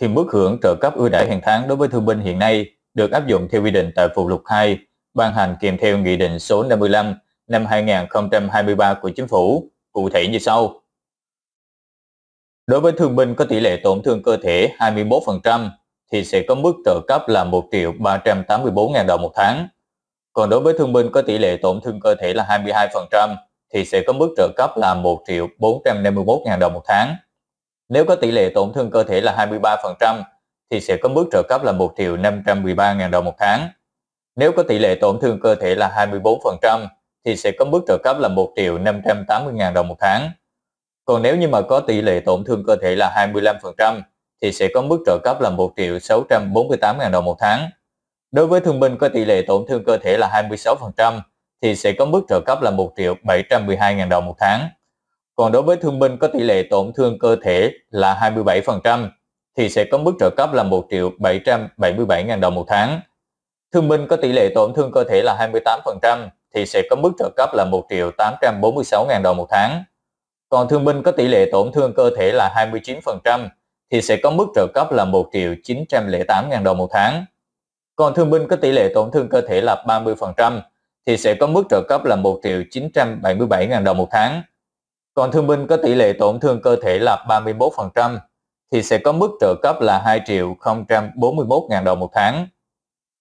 thì mức hưởng trợ cấp ưu đãi hàng tháng đối với thương binh hiện nay được áp dụng theo quy định tại phụ lục 2 ban hành kèm theo Nghị định số 55 năm 2023 của Chính phủ, cụ thể như sau. Đối với thương binh có tỷ lệ tổn thương cơ thể 21% thì sẽ có mức trợ cấp là 1 triệu 384 ngàn đồng một tháng. Còn đối với thương binh có tỷ lệ tổn thương cơ thể là 22% thì sẽ có mức trợ cấp là 1 triệu 451 ngàn đồng một tháng. Nếu có tỷ lệ tổn thương cơ thể là 23% thì sẽ có mức trợ cấp là 1 triệu 513 ngàn đồng một tháng. Nếu có tỷ lệ tổn thương cơ thể là 24% thì sẽ có mức trợ cấp là 1 triệu 580 ngàn đồng một tháng. Còn nếu như mà có tỷ lệ tổn thương cơ thể là 25% thì sẽ có mức trợ cấp là 1 triệu 648 ngàn đồng một tháng. Đối với thương binh có tỷ lệ tổn thương cơ thể là 26% thì sẽ có mức trợ cấp là 1 triệu 712 ngàn đồng một tháng. Còn đối với thương binh có tỷ lệ tổn thương cơ thể là 27% thì sẽ có mức trợ cấp là 1 triệu 777 ngàn đồng một tháng. Thương binh có tỷ lệ tổn thương cơ thể là 28% thì sẽ có mức trợ cấp là 1 triệu 846 ngàn đồng một tháng. Còn thương binh có tỷ lệ tổn thương cơ thể là 29% thì sẽ có mức trợ cấp là 1 triệu 908 ngàn đồng một tháng. Còn thương binh có tỷ lệ tổn thương cơ thể là 30% thì sẽ có mức trợ cấp là 1 triệu 977 ngàn đồng một tháng. Còn thương binh có tỷ lệ tổn thương cơ thể là 31% thì sẽ có mức trợ cấp là 2 triệu 041 000 đồng một tháng.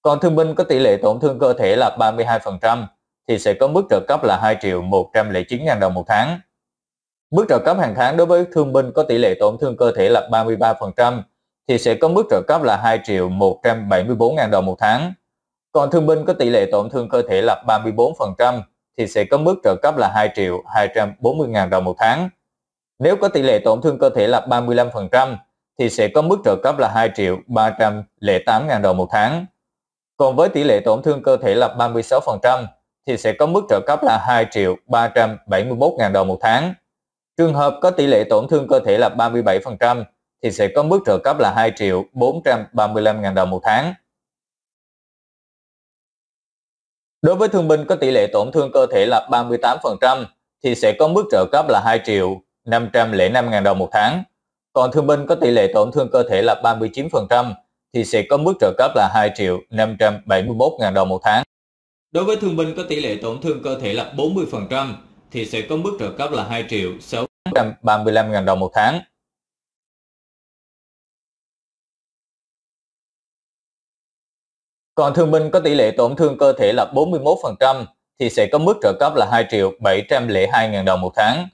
Còn thương binh có tỷ lệ tổn thương cơ thể là 32% thì sẽ có mức trợ cấp là 2 triệu 109 000 đồng một tháng. Mức trợ cấp hàng tháng đối với thương binh có tỷ lệ tổn thương cơ thể là 33% thì sẽ có mức trợ cấp là 2 triệu 174 000 đồng một tháng. Còn thương binh có tỷ lệ tổn thương cơ thể là 34% thì sẽ có mức trợ cấp là 2 triệu 240 ngàn đồng một tháng. Nếu có tỷ lệ tổn thương cơ thể là 35% thì sẽ có mức trợ cấp là 2 triệu 308 ngàn đồng một tháng. Còn với tỷ lệ tổn thương cơ thể là 36% thì sẽ có mức trợ cấp là 2 triệu 371 ngàn đồng một tháng. Trường hợp có tỷ lệ tổn thương cơ thể là 37% thì sẽ có mức trợ cấp là 2 triệu 435 ngàn đồng một tháng. Đối với thương binh có tỷ lệ tổn thương cơ thể là 38% thì sẽ có mức trợ cấp là 2 triệu 505 ngàn đồng một tháng. Còn thương binh có tỷ lệ tổn thương cơ thể là 39% thì sẽ có mức trợ cấp là 2 triệu 571 ngàn đồng một tháng. Đối với thương binh có tỷ lệ tổn thương cơ thể là 40% thì sẽ có mức trợ cấp là 2 triệu 635 ngàn đồng một tháng. Còn thương binh có tỷ lệ tổn thương cơ thể là 41% thì sẽ có mức trợ cấp là 2 triệu 702 ngàn đồng một tháng.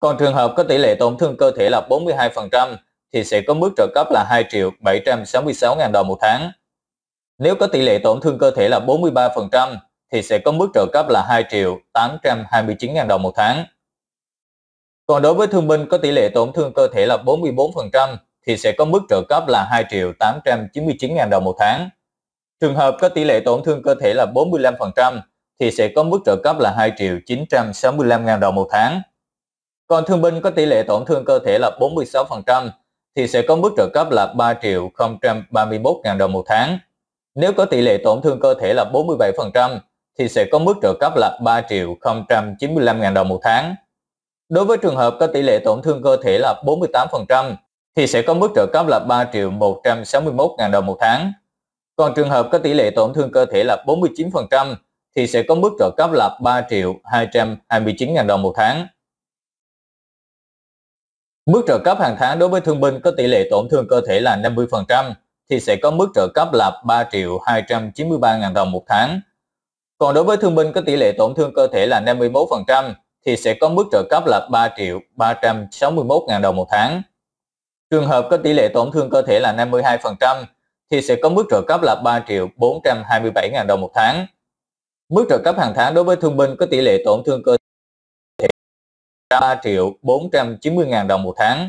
Còn trường hợp có tỷ lệ tổn thương cơ thể là 42% thì sẽ có mức trợ cấp là 2 triệu 766 000 đồng một tháng. Nếu có tỷ lệ tổn thương cơ thể là 43% thì sẽ có mức trợ cấp là 2 triệu 829 000 đồng một tháng. Còn đối với thương binh có tỷ lệ tổn thương cơ thể là 44% thì sẽ có mức trợ cấp là 2 triệu 899 000 đồng một tháng. Trường hợp có tỷ lệ tổn thương cơ thể là 45% thì sẽ có mức trợ cấp là 2 triệu 965 ngàn đồng một tháng. Còn thương binh có tỷ lệ tổn thương cơ thể là 46% thì sẽ có mức trợ cấp là 3 triệu 031 ngàn đồng một tháng. Nếu có tỷ lệ tổn thương cơ thể là 47% thì sẽ có mức trợ cấp là 3 triệu 095 ngàn đồng một tháng. Đối với trường hợp có tỷ lệ tổn thương cơ thể là 48% thì sẽ có mức trợ cấp là 3 triệu 161 ngàn đồng một tháng. Còn trường hợp có tỷ lệ tổn thương cơ thể là 49% thì sẽ có mức trợ cấp là 3 triệu 229 000 đồng một tháng. Mức trợ cấp hàng tháng đối với thương binh có tỷ lệ tổn thương cơ thể là 50% thì sẽ có mức trợ cấp là 3 triệu 293 000 đồng một tháng. Còn đối với thương binh có tỷ lệ tổn thương cơ thể là 51% thì sẽ có mức trợ cấp là 3 triệu 361 000 đồng một tháng. Trường hợp có tỷ lệ tổn thương cơ thể là 52% thì sẽ có mức trợ cấp là 3 triệu 427 ngàn đồng một tháng. Mức trợ cấp hàng tháng đối với thương binh có tỷ lệ tổn thương cơ thể là 3 triệu 490 ngàn đồng một tháng.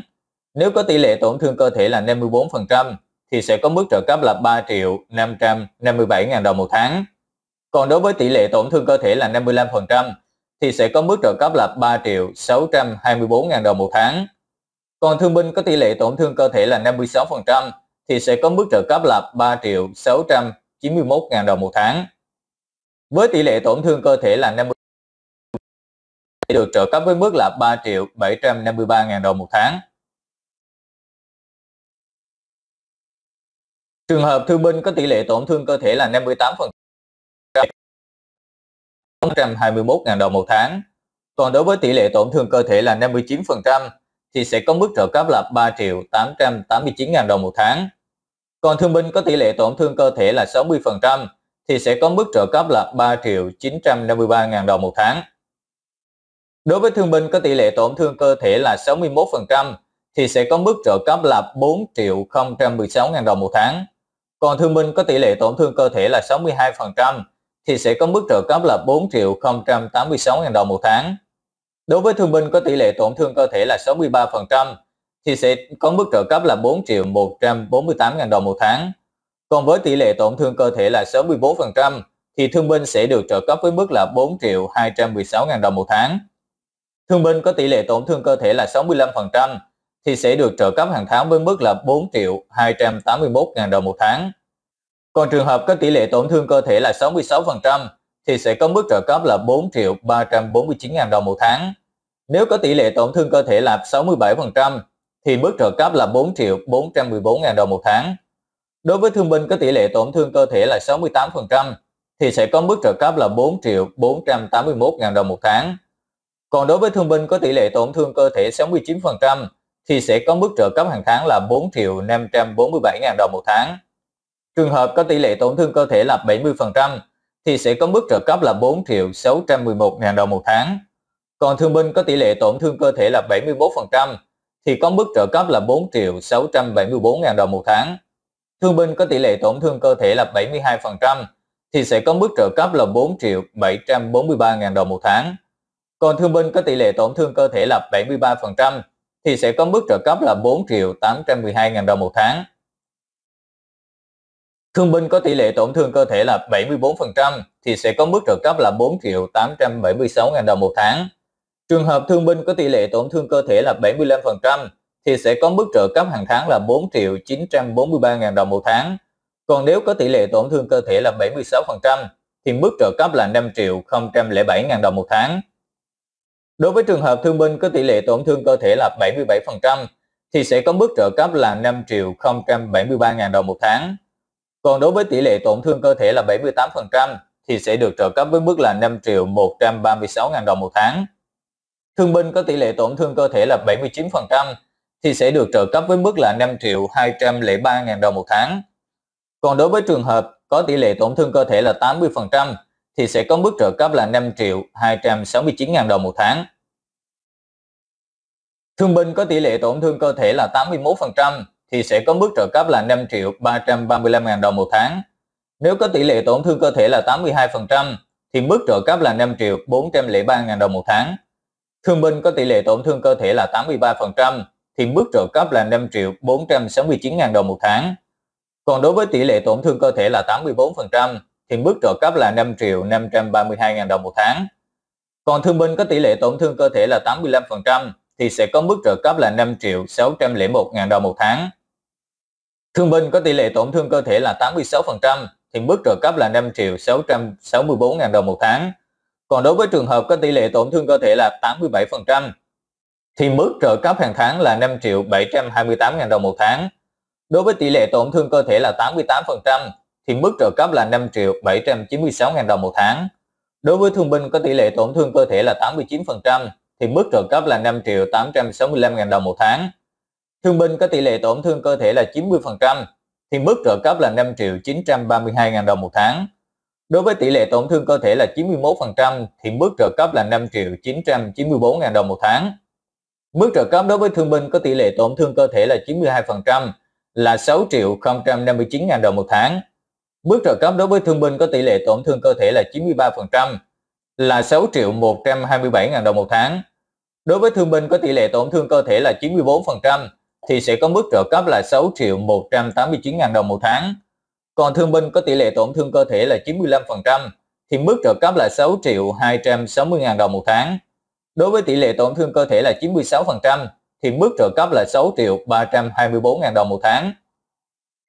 Nếu có tỷ lệ tổn thương cơ thể là 54% thì sẽ có mức trợ cấp là 3 triệu 557 ngàn đồng một tháng. Còn đối với tỷ lệ tổn thương cơ thể là 55% thì sẽ có mức trợ cấp là 3 triệu 624 ngàn đồng một tháng. Còn thương binh có tỷ lệ tổn thương cơ thể là 56% thì sẽ có mức trợ cấp là 3 triệu 691 ngàn đồng một tháng. Với tỷ lệ tổn thương cơ thể là 50 được trợ cấp với mức là 3 triệu 753 ngàn đồng một tháng. Trường hợp thương binh có tỷ lệ tổn thương cơ thể là 58%, 121.000 đồng một tháng. Còn đối với tỷ lệ tổn thương cơ thể là 59%, thì sẽ có mức trợ cấp là 3 triệu 889.000 đồng một tháng. Còn thương binh có tỷ lệ tổn thương cơ thể là 60% thì sẽ có mức trợ cấp là 3 triệu 953 ngàn đồng một tháng. Đối với thương binh có tỷ lệ tổn thương cơ thể là 61% thì sẽ có mức trợ cấp là 4 016 000 đồng một tháng. Còn thương binh có tỷ lệ tổn thương cơ thể là 62% thì sẽ có mức trợ cấp là 4 086 000 đồng một tháng. Đối với thương binh có tỷ lệ tổn thương cơ thể là 63% thì sẽ có mức trợ cấp là 4 triệu 148 ngàn đồng một tháng. Còn với tỷ lệ tổn thương cơ thể là 64%, thì thương binh sẽ được trợ cấp với mức là 4 triệu 216 ngàn đồng một tháng. Thương binh có tỷ lệ tổn thương cơ thể là 65%, thì sẽ được trợ cấp hàng tháng với mức là 4 triệu 281 ngàn đồng một tháng. Còn trường hợp có tỷ lệ tổn thương cơ thể là 66%, thì sẽ có mức trợ cấp là 4 triệu 349 ngàn đồng một tháng. Nếu có tỷ lệ tổn thương cơ thể là 67%, thì mức trợ cấp là 4 triệu 414 ngàn đồng một tháng. Đối với thương binh có tỷ lệ tổn thương cơ thể là 68%, thì sẽ có mức trợ cấp là 4 triệu 481 ngàn đồng một tháng. Còn đối với thương binh có tỷ lệ tổn thương cơ thể 69%, thì sẽ có mức trợ cấp hàng tháng là 4 triệu 547 ngàn đồng một tháng. Trường hợp có tỷ lệ tổn thương cơ thể là 70%, thì sẽ có mức trợ cấp là 4 triệu 611 ngàn đồng một tháng. Còn thương binh có tỷ lệ tổn thương cơ thể là 71%, thì có mức trợ cấp là 4 triệu 674 ngàn đồng một tháng. Thương binh có tỷ lệ tổn thương cơ thể là 72% thì sẽ có mức trợ cấp là 4 triệu 743 ngàn đồng một tháng. Còn thương binh có tỷ lệ tổn thương cơ thể là 73% thì sẽ có mức trợ cấp là 4 triệu 812 ngàn đồng một tháng. Thương binh có tỷ lệ tổn thương cơ thể là 74% thì sẽ có mức trợ cấp là 4 triệu 876 ngàn đồng một tháng. Trường hợp thương binh có tỷ lệ tổn thương cơ thể là 75% thì sẽ có mức trợ cấp hàng tháng là 4 triệu 943 ngàn đồng một tháng. Còn nếu có tỷ lệ tổn thương cơ thể là 76% thì mức trợ cấp là 5 triệu 007 ngàn đồng một tháng. Đối với trường hợp thương binh có tỷ lệ tổn thương cơ thể là 77% thì sẽ có mức trợ cấp là 5 triệu 073 ngàn đồng một tháng. Còn đối với tỷ lệ tổn thương cơ thể là 78% thì sẽ được trợ cấp với mức là 5 triệu 136 ngàn đồng một tháng thương binh có tỷ lệ tổn thương cơ thể là 79% thì sẽ được trợ cấp với mức là 5 triệu 203 ngàn đồng một tháng. Còn đối với trường hợp có tỷ lệ tổn thương cơ thể là 80% thì sẽ có mức trợ cấp là 5 triệu 269 ngàn đồng một tháng. Thương binh có tỷ lệ tổn thương cơ thể là 81% thì sẽ có mức trợ cấp là 5 triệu 335 ngàn đồng một tháng. Nếu có tỷ lệ tổn thương cơ thể là 82% thì mức trợ cấp là 5 triệu 403 ngàn đồng một tháng. Thương binh có tỷ lệ tổn thương cơ thể là 83%, thì mức trợ cấp là 5 triệu 469 ngàn đồng một tháng. Còn đối với tỷ lệ tổn thương cơ thể là 84%, thì mức trợ cấp là 5 triệu 532 ngàn đồng một tháng. Còn thương binh có tỷ lệ tổn thương cơ thể là 85%, thì sẽ có mức trợ cấp là 5 triệu 601 ngàn đồng một tháng. Thương binh có tỷ lệ tổn thương cơ thể là 86%, thì mức trợ cấp là 5 triệu 664 ngàn đồng một tháng. Còn đối với trường hợp có tỷ lệ tổn thương cơ thể là 87%, thì mức trợ cấp hàng tháng là 5 triệu 728 ngàn đồng một tháng. Đối với tỷ lệ tổn thương cơ thể là 88%, thì mức trợ cấp là 5 triệu 796 ngàn đồng một tháng. Đối với thương binh có tỷ lệ tổn thương cơ thể là 89%, thì mức trợ cấp là 5 triệu 865 ngàn đồng một tháng. Thương binh có tỷ lệ tổn thương cơ thể là 90%, thì mức trợ cấp là 5 triệu 932 ngàn đồng một tháng. Đối với tỷ lệ tổn thương cơ thể là 91% thì mức trợ cấp là 5 triệu 994 ngàn đồng một tháng. Mức trợ cấp đối với thương binh có tỷ lệ tổn thương cơ thể là 92% là 6 triệu 059 ngàn đồng một tháng. Mức trợ cấp đối với thương binh có tỷ lệ tổn thương cơ thể là 93% là 6 triệu 127 ngàn đồng một tháng. Đối với thương binh có tỷ lệ tổn thương cơ thể là 94% thì sẽ có mức trợ cấp là 6 triệu 189 ngàn đồng một tháng. Còn thương binh có tỷ lệ tổn thương cơ thể là 95% thì mức trợ cấp là 6 triệu 260 ngàn đồng một tháng. Đối với tỷ lệ tổn thương cơ thể là 96% thì mức trợ cấp là 6 triệu 324 ngàn đồng một tháng.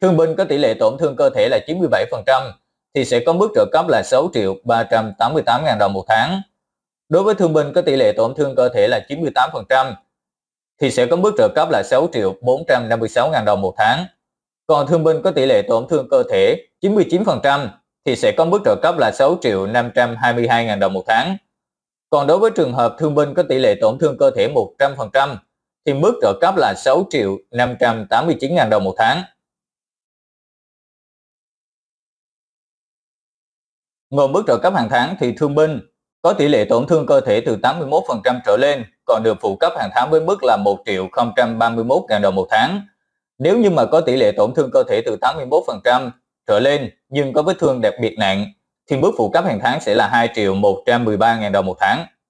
Thương binh có tỷ lệ tổn thương cơ thể là 97% thì sẽ có mức trợ cấp là 6 triệu 388 ngàn đồng một tháng. Đối với thương binh có tỷ lệ tổn thương cơ thể là 98% thì sẽ có mức trợ cấp là 6 triệu 456 ngàn đồng một tháng. Còn thương binh có tỷ lệ tổn thương cơ thể 99% thì sẽ có mức trợ cấp là 6 triệu 522 ngàn đồng một tháng. Còn đối với trường hợp thương binh có tỷ lệ tổn thương cơ thể 100% thì mức trợ cấp là 6 triệu 589 ngàn đồng một tháng. Gồm mức trợ cấp hàng tháng thì thương binh có tỷ lệ tổn thương cơ thể từ 81% trở lên còn được phụ cấp hàng tháng với mức là 1 triệu 031 ngàn đồng một tháng nếu như mà có tỷ lệ tổn thương cơ thể từ 81% trở lên nhưng có vết thương đặc biệt nặng thì mức phụ cấp hàng tháng sẽ là 2 triệu 113 000 đồng một tháng.